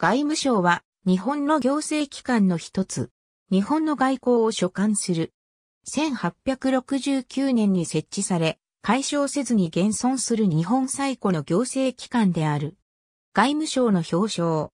外務省は日本の行政機関の一つ、日本の外交を所管する。1869年に設置され、解消せずに現存する日本最古の行政機関である。外務省の表彰。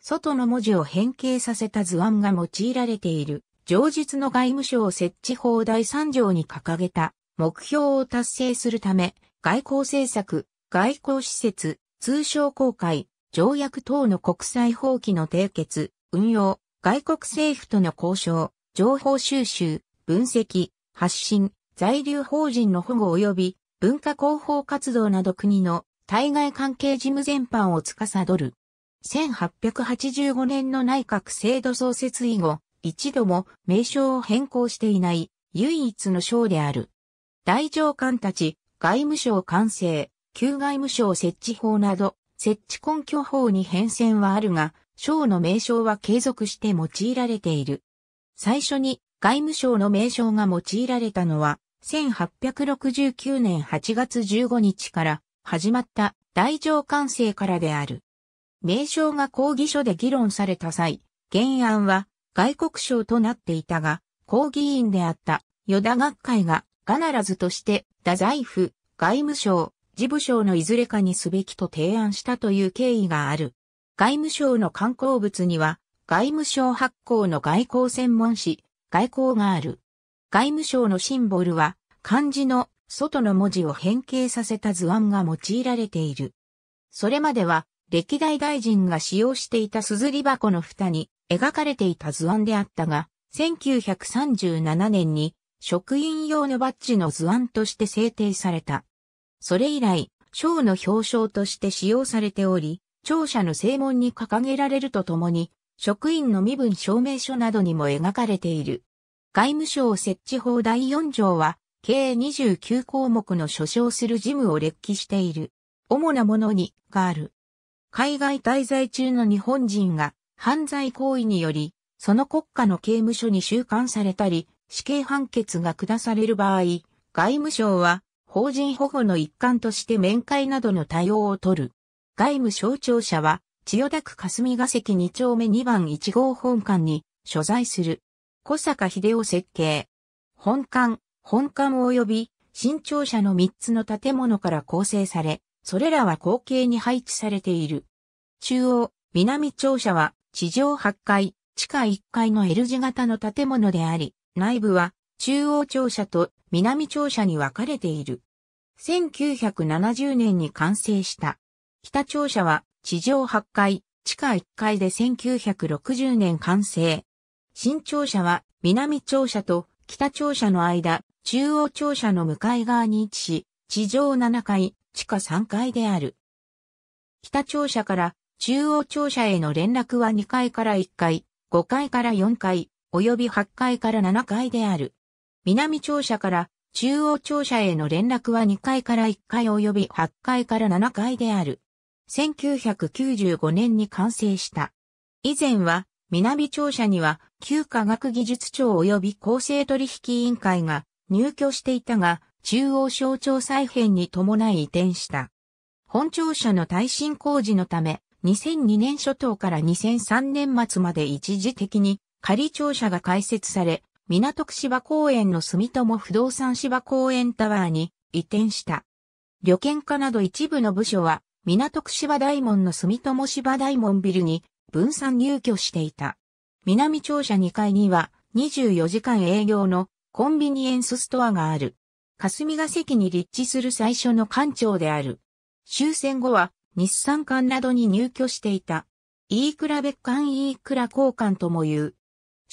外の文字を変形させた図案が用いられている、上述の外務省設置法第3条に掲げた目標を達成するため、外交政策、外交施設、通商公開、条約等の国際法規の締結、運用、外国政府との交渉、情報収集、分析、発信、在留法人の保護及び文化広報活動など国の対外関係事務全般を司る。1885年の内閣制度創設以後、一度も名称を変更していない唯一の省である。大上官たち、外務省官制、旧外務省設置法など、設置根拠法に変遷はあるが、省の名称は継続して用いられている。最初に外務省の名称が用いられたのは、1869年8月15日から始まった大乗管制からである。名称が抗議書で議論された際、原案は外国省となっていたが、抗議員であった与田学会が必ずとして太宰府外務省事務省のいずれかにすべきと提案したという経緯がある。外務省の観光物には、外務省発行の外交専門誌、外交がある。外務省のシンボルは、漢字の外の文字を変形させた図案が用いられている。それまでは、歴代大臣が使用していた硯箱の蓋に描かれていた図案であったが、1937年に職員用のバッジの図案として制定された。それ以来、賞の表彰として使用されており、庁舎の正門に掲げられるとともに、職員の身分証明書などにも描かれている。外務省設置法第4条は、計29項目の所掌する事務を列記している。主なものに、がある。海外滞在中の日本人が、犯罪行為により、その国家の刑務所に収監されたり、死刑判決が下される場合、外務省は、法人保護の一環として面会などの対応を取る。外務省庁舎は、千代田区霞が関2丁目2番1号本館に所在する。小坂秀夫設計。本館、本館及び新庁舎の3つの建物から構成され、それらは後継に配置されている。中央、南庁舎は地上8階、地下1階の L 字型の建物であり、内部は中央庁舎と南庁舎に分かれている。1970年に完成した。北庁舎は地上8階、地下1階で1960年完成。新庁舎は南庁舎と北庁舎の間、中央庁舎の向かい側に位置し、地上7階、地下3階である。北庁舎から中央庁舎への連絡は2階から1階、5階から4階、及び8階から7階である。南庁舎から中央庁舎への連絡は2階から1階及び8階から7階である。1995年に完成した。以前は、南庁舎には、旧科学技術庁及び公正取引委員会が入居していたが、中央省庁再編に伴い移転した。本庁舎の耐震工事のため、2002年初頭から2003年末まで一時的に仮庁舎が開設され、港区芝公園の住友不動産芝公園タワーに移転した。旅券課など一部の部署は、港区芝大門の住友芝大門ビルに分散入居していた。南庁舎2階には24時間営業のコンビニエンスストアがある。霞が関に立地する最初の館長である。終戦後は日産館などに入居していた。イークラ別館イークラ交換とも言う。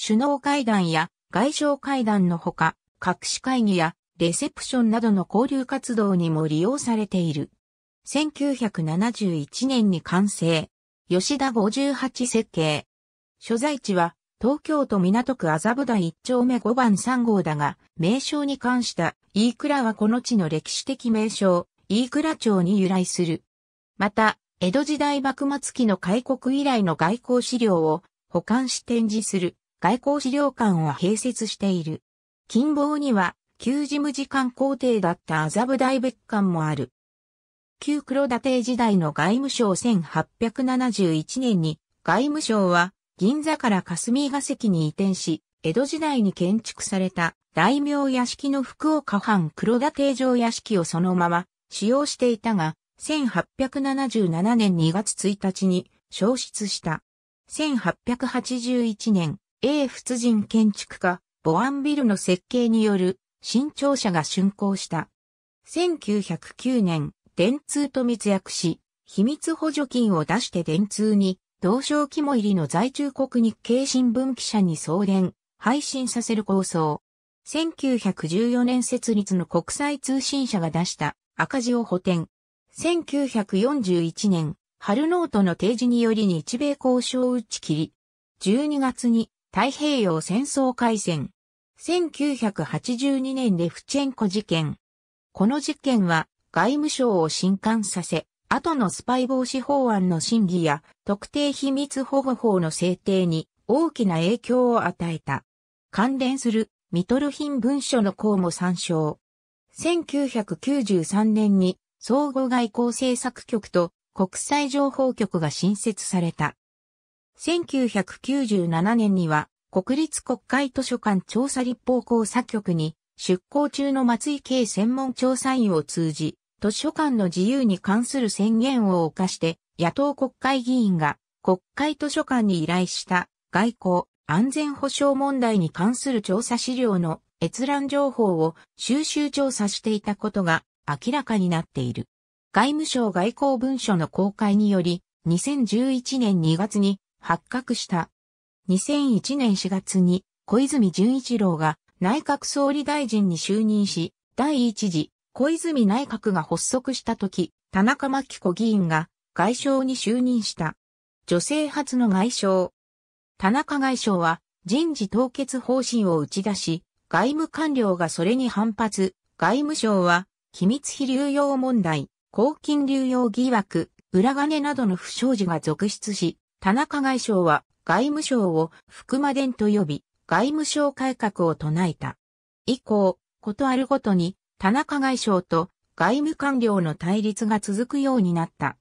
首脳会談や外相会談のほか、各種会議やレセプションなどの交流活動にも利用されている。1971年に完成。吉田58設計。所在地は東京都港区麻布台1丁目5番3号だが、名称に関した飯倉はこの地の歴史的名称、飯倉町に由来する。また、江戸時代幕末期の開国以来の外交資料を保管し展示する外交資料館は併設している。近傍には、旧事務次官皇帝だった麻布大別館もある。旧黒田邸時代の外務省1871年に、外務省は銀座から霞が関に移転し、江戸時代に建築された大名屋敷の福岡藩黒田定城屋敷をそのまま使用していたが、1877年2月1日に消失した。1881年、英仏人建築家、ボアンビルの設計による新庁舎が竣工した。1909年、電通と密約し、秘密補助金を出して電通に、同省肝入りの在中国日経新聞記者に送電、配信させる構想。1914年設立の国際通信社が出した赤字を補填。1941年、春ノートの提示により日米交渉打ち切り。12月に太平洋戦争開戦。1982年レフチェンコ事件。この事件は外務省を震撼させ、後のスパイ防止法案の審議や特定秘密保護法の制定に大きな影響を与えた。関連するミトルヒン文書の項も参照。1993年に相互外交政策局と国際情報局が新設された。1997年には国立国会図書館調査立法工作局に出向中の松井慶専門調査員を通じ、図書館の自由に関する宣言を犯して野党国会議員が国会図書館に依頼した外交、安全保障問題に関する調査資料の閲覧情報を収集調査していたことが明らかになっている。外務省外交文書の公開により、2011年2月に発覚した。2001年4月に小泉純一郎が内閣総理大臣に就任し、第一次小泉内閣が発足した時、田中真紀子議員が外相に就任した。女性初の外相。田中外相は人事凍結方針を打ち出し、外務官僚がそれに反発、外務省は機密費流用問題、公金流用疑惑、裏金などの不祥事が続出し、田中外相は外務省を福間伝と呼び、外務省改革を唱えた。以降、ことあるごとに田中外相と外務官僚の対立が続くようになった。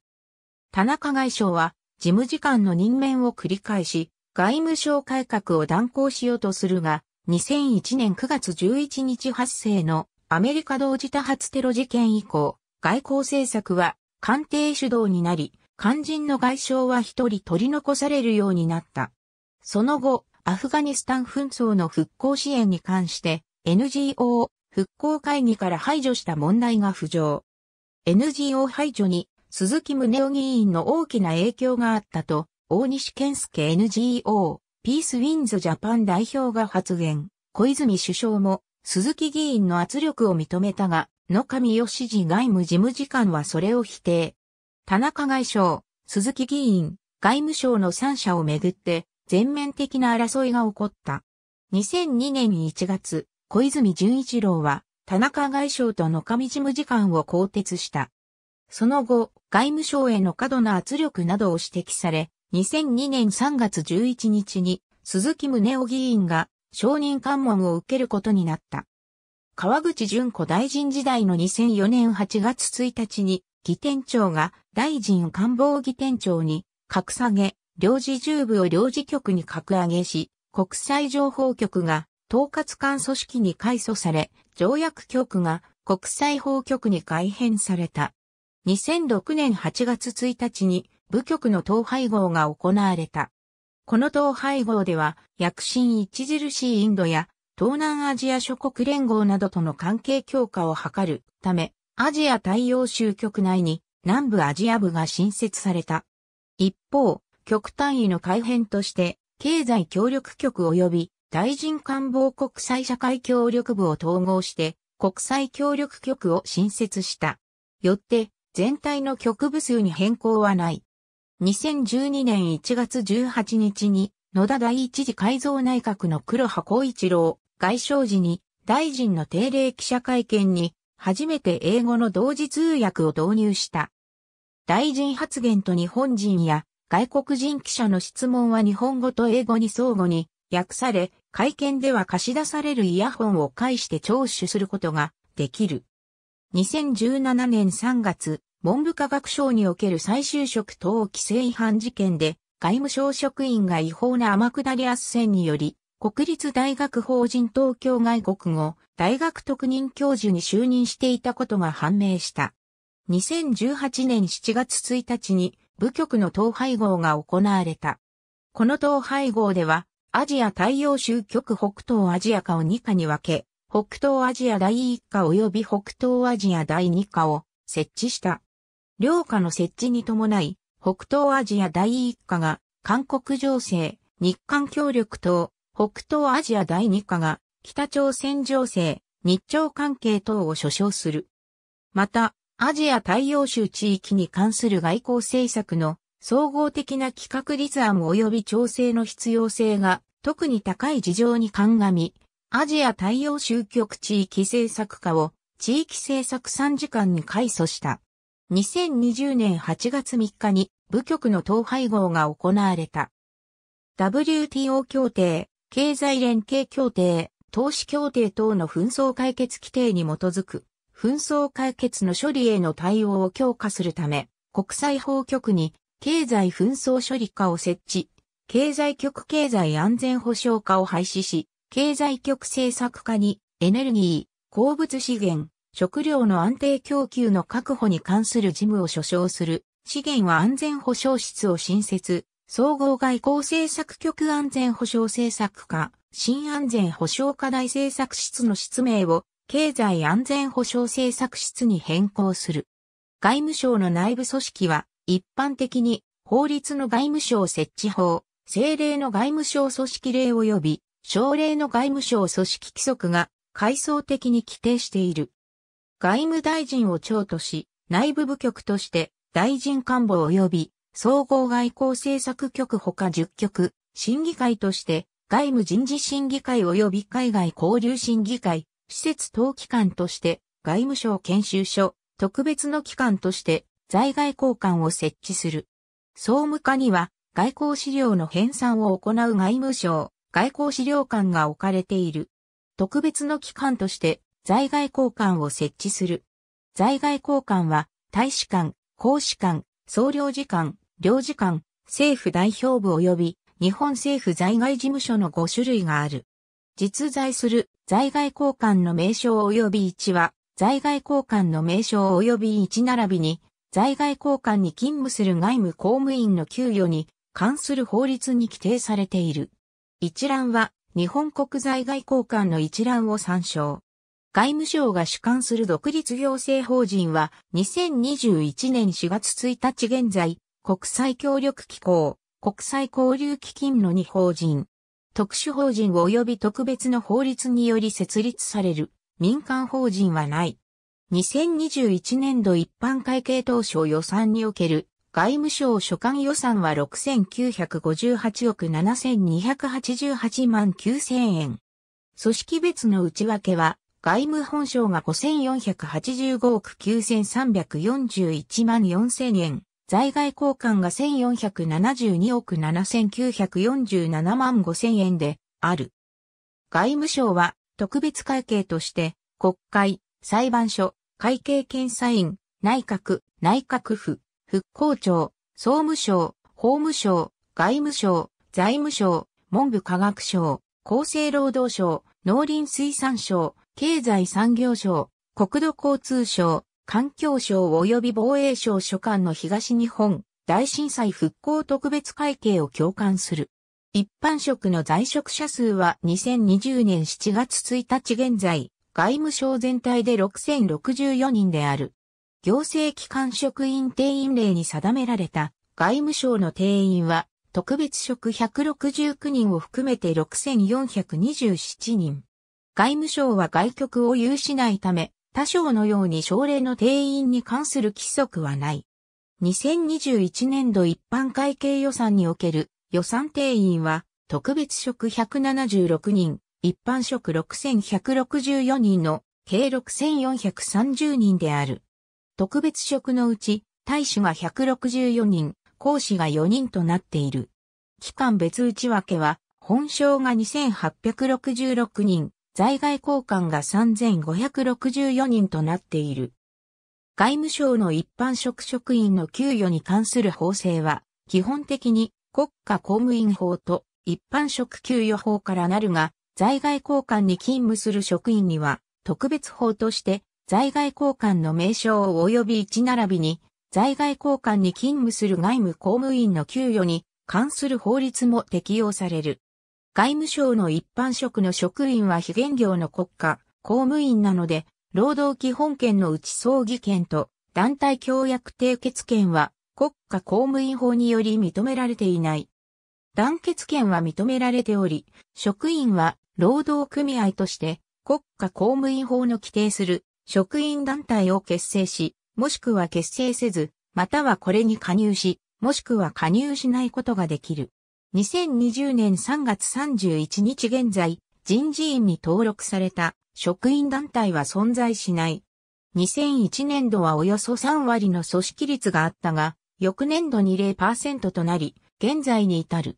田中外相は事務次官の任免を繰り返し、外務省改革を断行しようとするが、2001年9月11日発生のアメリカ同時多発テロ事件以降、外交政策は官邸主導になり、肝心の外相は一人取り残されるようになった。その後、アフガニスタン紛争の復興支援に関して NGO 復興会議から排除した問題が浮上。NGO 排除に鈴木宗男議員の大きな影響があったと、大西健介 NGO ピースウィンズジャパン代表が発言。小泉首相も鈴木議員の圧力を認めたが、野上義次外務事務次官はそれを否定。田中外相、鈴木議員、外務省の3者をめぐって全面的な争いが起こった。2002年1月、小泉純一郎は田中外相と野上事務次官を更迭した。その後、外務省への過度な圧力などを指摘され、2002年3月11日に鈴木宗男議員が承認喚問を受けることになった。川口淳子大臣時代の2004年8月1日に議店長が大臣官房議店長に格下げ、領事重部を領事局に格上げし、国際情報局が統括官組織に改組され、条約局が国際法局に改編された。2006年8月1日に部局の統廃合が行われた。この統廃合では、躍進著しいインドや東南アジア諸国連合などとの関係強化を図るため、アジア大洋州局内に南部アジア部が新設された。一方、局単位の改編として、経済協力局及び大臣官房国際社会協力部を統合して、国際協力局を新設した。よって、全体の局部数に変更はない。2012年1月18日に、野田第一次改造内閣の黒羽光一郎、外相時に、大臣の定例記者会見に、初めて英語の同時通訳を導入した。大臣発言と日本人や外国人記者の質問は日本語と英語に相互に訳され、会見では貸し出されるイヤホンを介して聴取することができる。2017年3月、文部科学省における再就職等規制違反事件で、外務省職員が違法な天下り斡旋により、国立大学法人東京外国語大学特任教授に就任していたことが判明した。2018年7月1日に部局の統廃合が行われた。この統廃合では、アジア太陽州局北東アジア課を2課に分け、北東アジア第1課及び北東アジア第2課を設置した。両課の設置に伴い、北東アジア第1課が韓国情勢、日韓協力等、北東アジア第二課が北朝鮮情勢、日朝関係等を所掌する。また、アジア太陽州地域に関する外交政策の総合的な企画立案及び調整の必要性が特に高い事情に鑑み、アジア太陽州局地域政策課を地域政策参事官に改組した。2020年8月3日に部局の統廃合が行われた。WTO 協定経済連携協定、投資協定等の紛争解決規定に基づく、紛争解決の処理への対応を強化するため、国際法局に経済紛争処理課を設置、経済局経済安全保障課を廃止し、経済局政策課にエネルギー、鉱物資源、食料の安定供給の確保に関する事務を所掌する、資源は安全保障室を新設、総合外交政策局安全保障政策課、新安全保障課題政策室の室名を経済安全保障政策室に変更する。外務省の内部組織は一般的に法律の外務省設置法、政令の外務省組織令及び省令の外務省組織規則が階層的に規定している。外務大臣を長とし、内部部局として大臣官房及び総合外交政策局ほか10局、審議会として、外務人事審議会及び海外交流審議会、施設等機関として、外務省研修所、特別の機関として、在外交官を設置する。総務課には、外交資料の編纂を行う外務省、外交資料館が置かれている。特別の機関として、在外交官を設置する。在外交官は、大使館、公使館、総領事館、領事館、政府代表部及び日本政府在外事務所の5種類がある。実在する在外交換の名称及び1は、在外交換の名称及び1並びに、在外交換に勤務する外務公務員の給与に関する法律に規定されている。一覧は、日本国在外交換の一覧を参照。外務省が主管する独立行政法人は2021年4月1日現在、国際協力機構、国際交流基金の2法人、特殊法人及び特別の法律により設立される民間法人はない。2021年度一般会計当初予算における外務省所管予算は6958億7288万9000円。組織別の内訳は外務本省が5485億9341万4000円。在外交換が1472億7947万5000円である。外務省は特別会計として国会、裁判所、会計検査院、内閣、内閣府、復興庁、総務省、法務省、外務省、財務省、文部科学省、厚生労働省、農林水産省、経済産業省、国土交通省、環境省及び防衛省所管の東日本大震災復興特別会計を共感する。一般職の在職者数は2020年7月1日現在、外務省全体で6064人である。行政機関職員定員令に定められた外務省の定員は特別職169人を含めて6427人。外務省は外局を有しないため、他省のように省令の定員に関する規則はない。2021年度一般会計予算における予算定員は特別職176人、一般職6164人の計6430人である。特別職のうち大使が164人、講師が4人となっている。期間別内訳は本省が2866人、在外公館が3564人となっている。外務省の一般職職員の給与に関する法制は、基本的に国家公務員法と一般職給与法からなるが、在外公館に勤務する職員には、特別法として、在外公館の名称及び一並びに、在外公館に勤務する外務公務員の給与に関する法律も適用される。外務省の一般職の職員は非現業の国家、公務員なので、労働基本権のうち葬儀権と団体協約締結権は国家公務員法により認められていない。団結権は認められており、職員は労働組合として国家公務員法の規定する職員団体を結成し、もしくは結成せず、またはこれに加入し、もしくは加入しないことができる。2020年3月31日現在、人事院に登録された職員団体は存在しない。2001年度はおよそ3割の組織率があったが、翌年度に0%となり、現在に至る。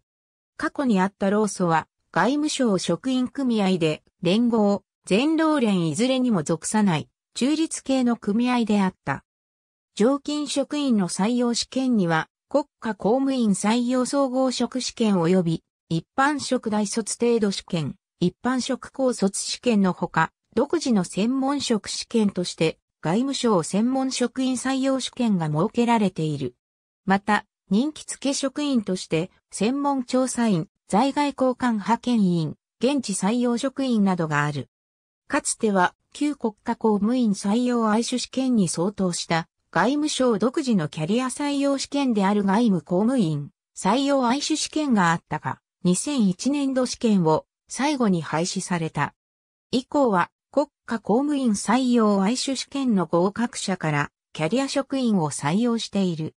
過去にあった労組は、外務省職員組合で、連合、全労連いずれにも属さない、中立系の組合であった。常勤職員の採用試験には、国家公務員採用総合職試験及び一般職大卒程度試験、一般職高卒試験のほか、独自の専門職試験として外務省専門職員採用試験が設けられている。また、任期付職員として専門調査員、在外交換派遣員、現地採用職員などがある。かつては、旧国家公務員採用愛手試験に相当した外務省独自のキャリア採用試験である外務公務員採用愛種試験があったが、2001年度試験を最後に廃止された。以降は国家公務員採用愛種試験の合格者からキャリア職員を採用している。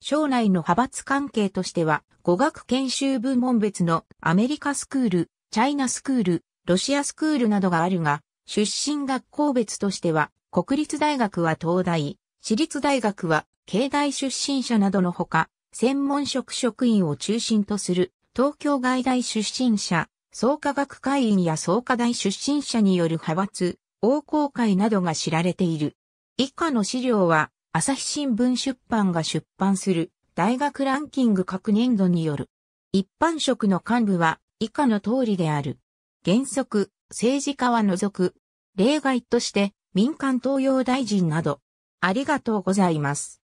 省内の派閥関係としては、語学研修部門別のアメリカスクール、チャイナスクール、ロシアスクールなどがあるが、出身学校別としては、国立大学は東大、私立大学は、経大出身者などのほか、専門職職員を中心とする、東京外大出身者、創価学会員や創価大出身者による派閥、王公会などが知られている。以下の資料は、朝日新聞出版が出版する、大学ランキング各年度による。一般職の幹部は、以下の通りである。原則、政治家は除く。例外として、民間東洋大臣など、ありがとうございます。